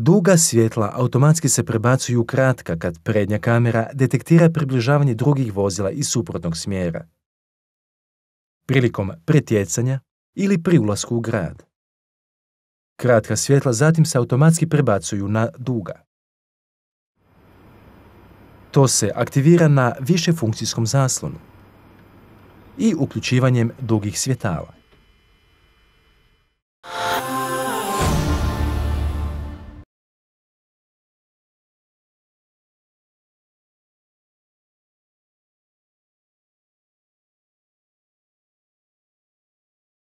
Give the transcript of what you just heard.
Duga svjetla automatski se prebacuju kratka kad prednja kamera detektira približavanje drugih vozila iz suprotnog smjera. Prilikom pretjecanja ili pri ulasku u grad. Kratka svjetla zatim se automatski prebacuju na duga. To se aktivira na višefunkcijskom zaslonu i uključivanjem dugih svjetala.